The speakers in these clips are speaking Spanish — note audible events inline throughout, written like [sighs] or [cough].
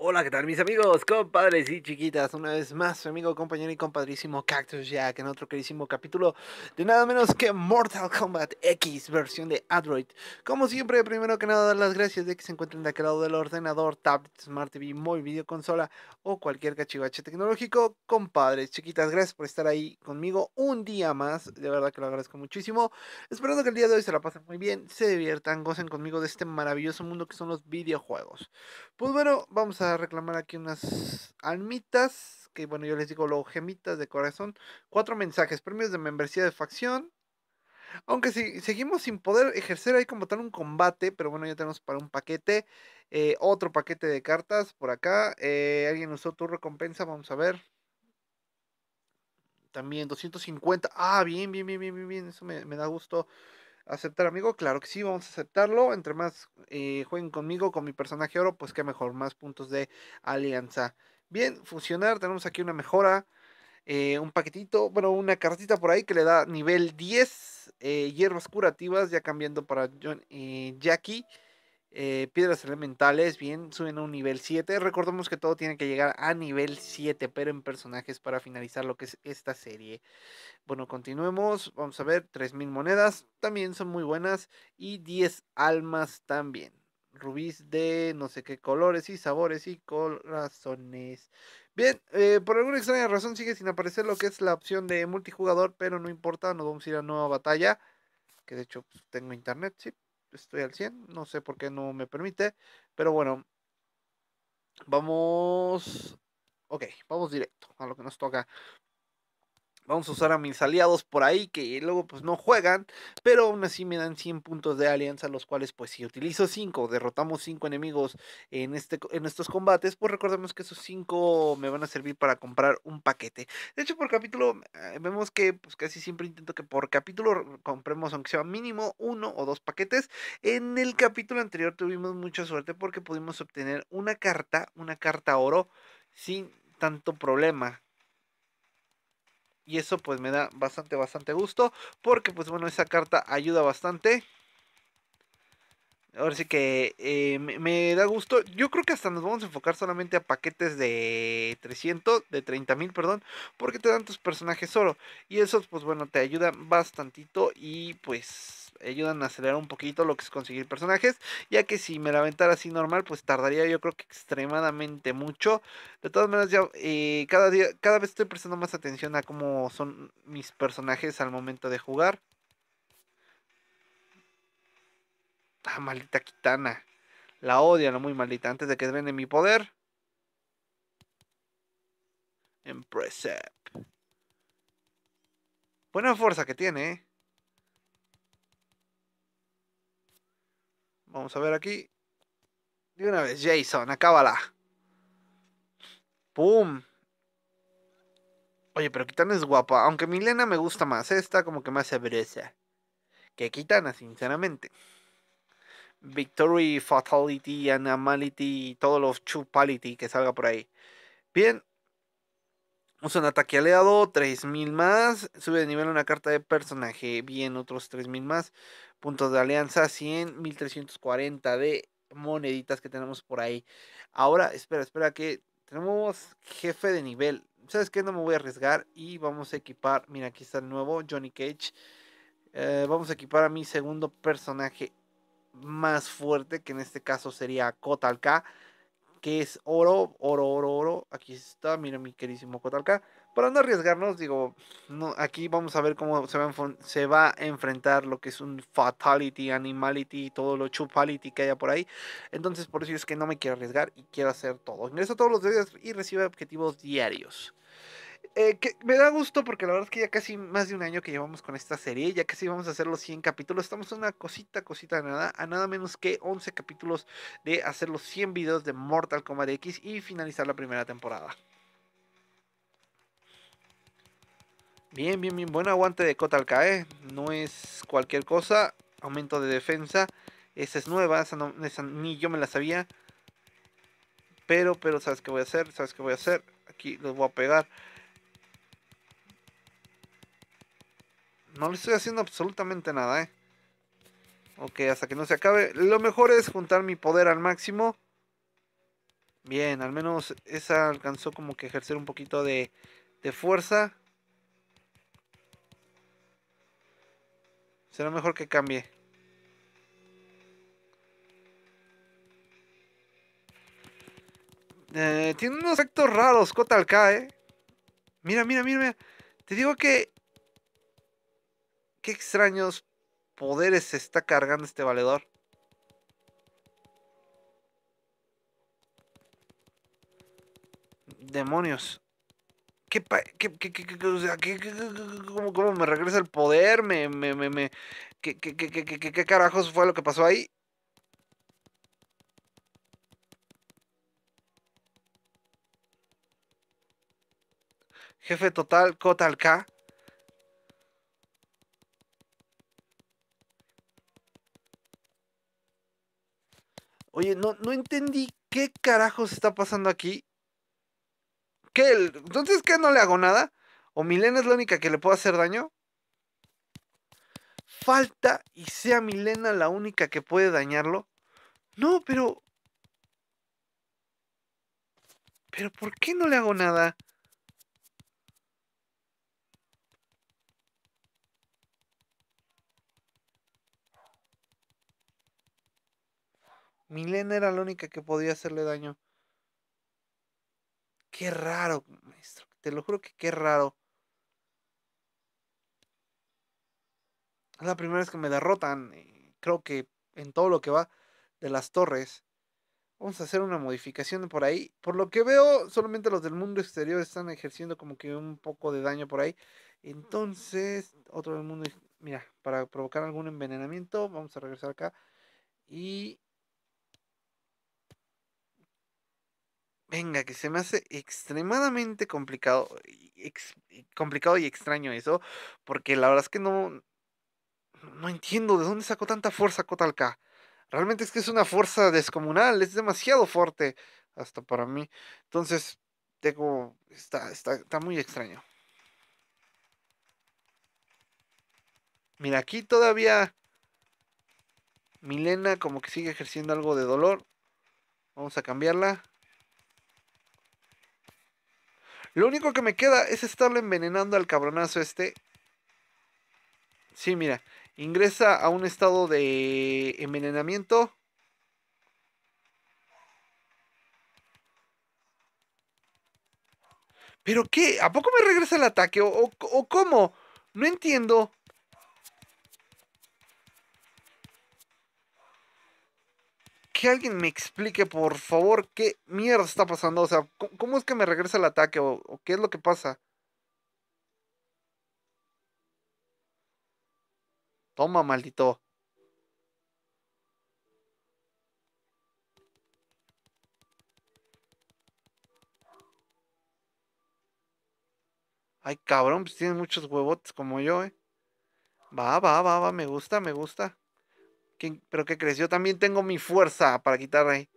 Hola, ¿qué tal mis amigos, compadres y chiquitas? Una vez más, su amigo, compañero y compadrísimo Cactus Jack en otro queridísimo capítulo de nada menos que Mortal Kombat X versión de Android. Como siempre, primero que nada, dar las gracias de que se encuentren de aquel lado del ordenador, tablet, smart TV, móvil, videoconsola o cualquier cachivache tecnológico. Compadres, chiquitas, gracias por estar ahí conmigo un día más. De verdad que lo agradezco muchísimo. Esperando que el día de hoy se la pasen muy bien, se diviertan, gocen conmigo de este maravilloso mundo que son los videojuegos. Pues bueno, vamos a a reclamar aquí unas almitas, que bueno, yo les digo los gemitas de corazón. Cuatro mensajes, premios de membresía de facción. Aunque si, seguimos sin poder ejercer ahí como tal un combate, pero bueno, ya tenemos para un paquete. Eh, otro paquete de cartas por acá. Eh, Alguien usó tu recompensa, vamos a ver. También 250. Ah, bien, bien, bien, bien, bien, bien. Eso me, me da gusto. ¿Aceptar amigo? Claro que sí, vamos a aceptarlo. Entre más eh, jueguen conmigo, con mi personaje oro, pues que mejor, más puntos de alianza. Bien, fusionar, tenemos aquí una mejora, eh, un paquetito, bueno, una cartita por ahí que le da nivel 10, eh, hierbas curativas, ya cambiando para John Jackie. Eh, piedras elementales, bien, suben a un nivel 7. Recordemos que todo tiene que llegar a nivel 7, pero en personajes para finalizar lo que es esta serie. Bueno, continuemos. Vamos a ver, 3.000 monedas también son muy buenas y 10 almas también. Rubíes de no sé qué colores y sabores y corazones. Bien, eh, por alguna extraña razón sigue sin aparecer lo que es la opción de multijugador, pero no importa, nos vamos a ir a nueva batalla. Que de hecho pues, tengo internet, sí, estoy al 100, no sé por qué no me permite, pero bueno, vamos, ok, vamos directo a lo que nos toca. Vamos a usar a mis aliados por ahí que luego pues no juegan, pero aún así me dan 100 puntos de alianza, los cuales pues si utilizo 5, derrotamos 5 enemigos en, este, en estos combates, pues recordemos que esos 5 me van a servir para comprar un paquete. De hecho por capítulo eh, vemos que pues casi siempre intento que por capítulo compremos aunque sea mínimo uno o dos paquetes. En el capítulo anterior tuvimos mucha suerte porque pudimos obtener una carta, una carta oro sin tanto problema y eso pues me da bastante, bastante gusto. Porque pues bueno, esa carta ayuda bastante. Ahora sí que eh, me, da gusto. Yo creo que hasta nos vamos a enfocar solamente a paquetes de 300, de 30 mil, perdón, porque te dan tus personajes oro. Y eso, pues bueno, te ayuda bastantito y pues ayudan a acelerar un poquito lo que es conseguir personajes, ya que si me la aventara así normal, pues tardaría yo creo que extremadamente mucho. De todas maneras, ya eh, cada día, cada vez estoy prestando más atención a cómo son mis personajes al momento de jugar. Ah, maldita Kitana. La odio, la muy maldita. Antes de que drene mi poder. En Buena fuerza que tiene, ¿eh? Vamos a ver aquí. De una vez, Jason, acábala. ¡Pum! Oye, pero Kitana es guapa. Aunque Milena me gusta más. Esta como que más se Que Kitana, sinceramente. Victory, Fatality, y todos los Chupality que salga por ahí. Bien, Usa un ataque aliado, 3000 más. Sube de nivel una carta de personaje. Bien, otros 3000 más. Puntos de alianza, 100, 1340 de moneditas que tenemos por ahí. Ahora, espera, espera, que tenemos jefe de nivel. ¿Sabes qué? No me voy a arriesgar y vamos a equipar. Mira, aquí está el nuevo Johnny Cage. Eh, vamos a equipar a mi segundo personaje más fuerte, que en este caso sería Kotal K que es oro, oro, oro, oro. Aquí está, mira mi querísimo K Para no arriesgarnos, digo, no, aquí vamos a ver cómo se va, se va, a enfrentar lo que es un fatality, animality y todo lo chupality que haya por ahí. Entonces, por eso es que no me quiero arriesgar y quiero hacer todo. Ingresa todos los días y recibe objetivos diarios. Eh, me da gusto porque la verdad es que ya casi más de un año que llevamos con esta serie, ya casi vamos a hacer los 100 capítulos, estamos en una cosita, cosita nada, a nada menos que 11 capítulos de hacer los 100 videos de Mortal Kombat X y finalizar la primera temporada. Bien, bien, bien, buen aguante de Kotal ¿eh? no es cualquier cosa, aumento de defensa, esa es nueva, esa ni yo me la sabía, pero, pero, ¿sabes qué voy a hacer? ¿Sabes qué voy a hacer? Aquí los voy a pegar. No le estoy haciendo absolutamente nada, ¿eh? Ok, hasta que no se acabe. Lo mejor es juntar mi poder al máximo. Bien, al menos esa alcanzó como que ejercer un poquito de, de fuerza. Será mejor que cambie. Eh, tiene unos actos raros, K, eh. Mira, mira, mira, mira. Te digo que qué extraños poderes se está cargando este valedor. Demonios. ¿Qué, qué, cómo, me regresa el poder? Me, me, me, ¿qué, qué carajos fue lo que pasó ahí? Jefe total, Kotal K. Oye, no, entendí qué carajos está pasando aquí. ¿Qué? ¿Entonces qué? ¿No le hago nada? ¿O Milena es la única que le puede hacer daño? Falta y sea Milena la única que puede dañarlo. No, pero... ¿Pero por qué no le hago nada? Milena era la única que podía hacerle daño. Qué raro, maestro. Te lo juro que qué raro. Es la primera vez que me derrotan. Eh, creo que en todo lo que va de las torres. Vamos a hacer una modificación por ahí. Por lo que veo, solamente los del mundo exterior están ejerciendo como que un poco de daño por ahí. Entonces, otro del mundo... Mira, para provocar algún envenenamiento, vamos a regresar acá. Y venga, que se me hace extremadamente complicado, complicado y extraño eso, porque la verdad es que no, no entiendo de dónde sacó tanta fuerza K Realmente es que es una fuerza descomunal, es demasiado fuerte, hasta para mí. Entonces, tengo, está, está muy extraño. Mira, aquí todavía Milena como que sigue ejerciendo algo de dolor. Vamos a cambiarla. Lo único que me queda es estarle envenenando al cabronazo este. Sí, mira. Ingresa a un estado de envenenamiento. ¿Pero qué? ¿A poco me regresa el ataque? ¿O, o cómo? No entiendo. que alguien me explique, por favor, qué mierda está pasando. O sea, ¿cómo, es que me regresa el ataque? ¿O, qué es lo que pasa? Toma, maldito. Ay, cabrón, pues tiene muchos huevotes como yo, eh. Va, va, va, va, me gusta, me gusta pero que creció también tengo mi fuerza para quitarle...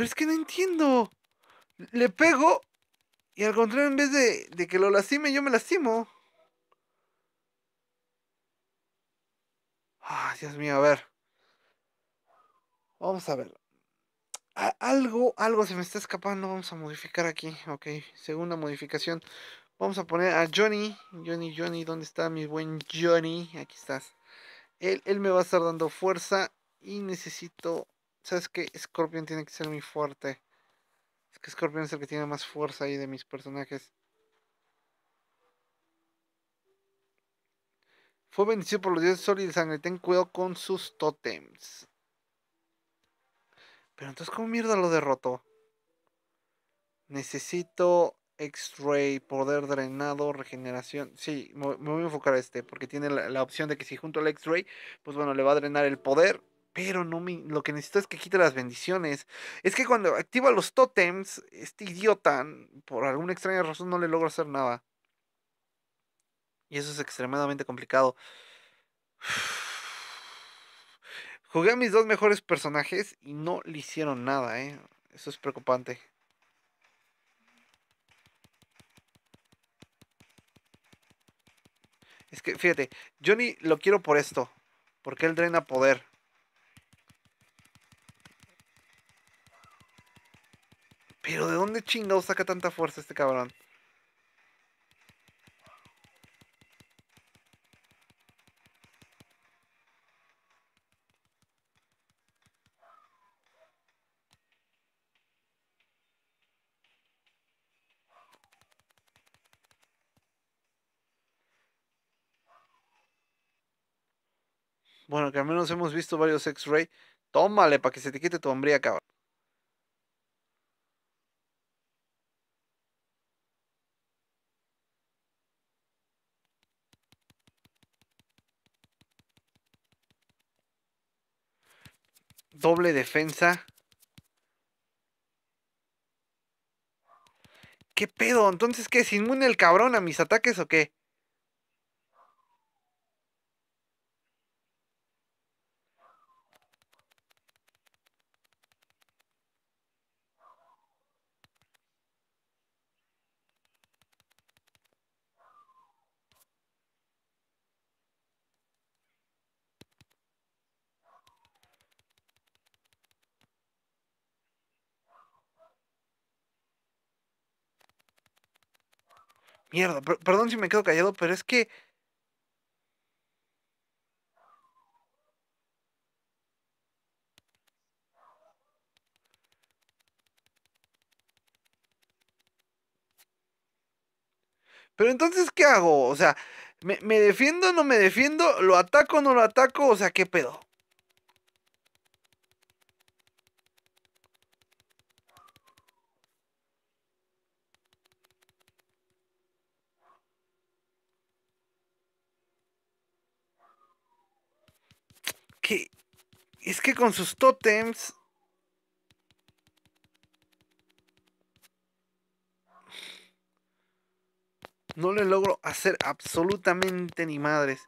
Pero es que no entiendo. Le pego y al contrario, en vez de, que lo lastime, yo me lastimo. Dios mío, a ver. Vamos a ver. algo, algo se me está escapando. Vamos a modificar aquí. Ok, segunda modificación. Vamos a poner a Johnny. Johnny, Johnny, ¿dónde está mi buen Johnny? Aquí estás. Él, él me va a estar dando fuerza y necesito ¿Sabes qué? Scorpion tiene que ser muy fuerte. Es que Scorpion es el que tiene más fuerza ahí de mis personajes. Fue bendecido por los dioses sol y de sangre. Ten cuidado con sus Totems. Pero entonces, ¿cómo mierda lo derrotó? Necesito X-Ray, poder drenado, regeneración. Sí, me voy a enfocar a este, porque tiene la opción de que si junto al X-Ray, pues bueno, le va a drenar el poder pero no me, lo que necesito es que quite las bendiciones. Es que cuando activa los totems este idiota, mm, por alguna extraña razón, no le logro hacer nada. Y eso es extremadamente complicado. [sighs] Jugué a mis dos mejores personajes y no le hicieron nada, ¿eh? Eso es preocupante. Es que, fíjate, Johnny lo quiero por esto. Porque él drena poder. Pero ¿de dónde chingado saca tanta fuerza este cabrón? Bueno, que al menos hemos visto varios X-Ray. Tómale para que se te quite tu hombría, cabrón. doble defensa. ¿Qué pedo? Entonces, ¿qué? ¿Es inmune el cabrón a mis ataques o qué? Mierda, perdón si me quedo callado, pero es que... Pero entonces, ¿qué hago? O sea, ¿me, defiendo o no me defiendo? ¿Lo ataco o no lo ataco? O sea, ¿qué pedo? Es que con sus totems No le logro hacer absolutamente ni madres.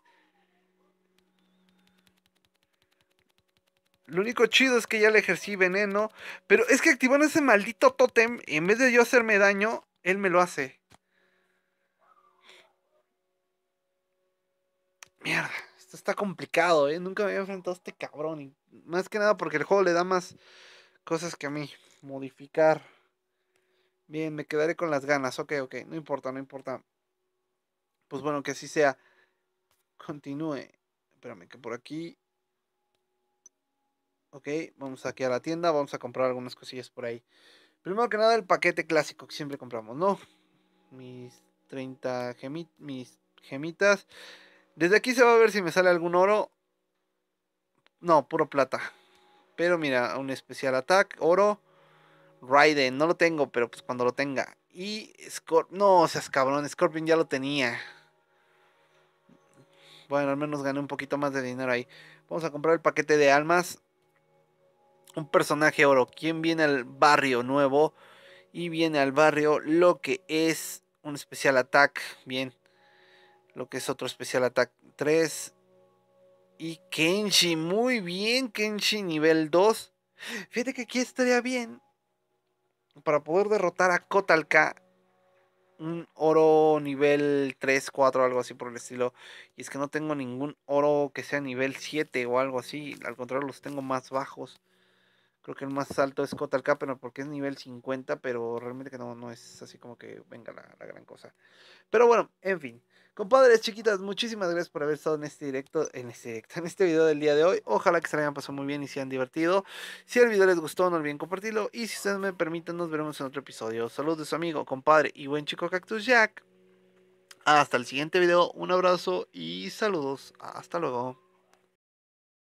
Lo único chido es que ya le ejercí veneno. Pero es que activando ese maldito tótem, en vez de yo hacerme daño, él me lo hace. está complicado, ¿eh? Nunca me había enfrentado a este cabrón. Y más que nada porque el juego le da más cosas que a mí. Modificar. Bien, me quedaré con las ganas. Ok, ok. No importa, no importa. Pues bueno, que así sea. Continúe. Espérame, que por aquí. Ok, vamos aquí a la tienda. Vamos a comprar algunas cosillas por ahí. Primero que nada, el paquete clásico que siempre compramos, ¿no? Mis 30 gemitas mis gemitas. Desde aquí se va a ver si me sale algún oro. No, puro plata. Pero mira, un especial attack, oro. Raiden, no lo tengo, pero pues cuando lo tenga. Y Scorpion, no seas cabrón, Scorpion ya lo tenía. Bueno, al menos gané un poquito más de dinero ahí. Vamos a comprar el paquete de almas. Un personaje oro. ¿Quién viene al barrio nuevo? Y viene al barrio lo que es un especial attack. Bien. Lo que es otro especial Attack 3. Y Kenshi, muy bien, Kenshi nivel 2. Fíjate que aquí estaría bien. Para poder derrotar a Kotalka. Un oro nivel 3, 4, algo así por el estilo. Y es que no tengo ningún oro que sea nivel 7 o algo así. Al contrario, los tengo más bajos. Creo que el más alto es Kota pero porque es nivel 50, pero realmente que no, no es así como que venga la, gran cosa. Pero bueno, en fin. Compadres, chiquitas, muchísimas gracias por haber estado en este directo, en este [laughs] en este video del día de hoy. Ojalá que se lo hayan pasado muy bien y se hayan divertido. Si el video les gustó, no olviden compartirlo. Y si ustedes me permiten, nos veremos en otro episodio. Saludos de su amigo, compadre y buen chico Cactus Jack. Hasta el siguiente video, un abrazo y saludos. Hasta luego.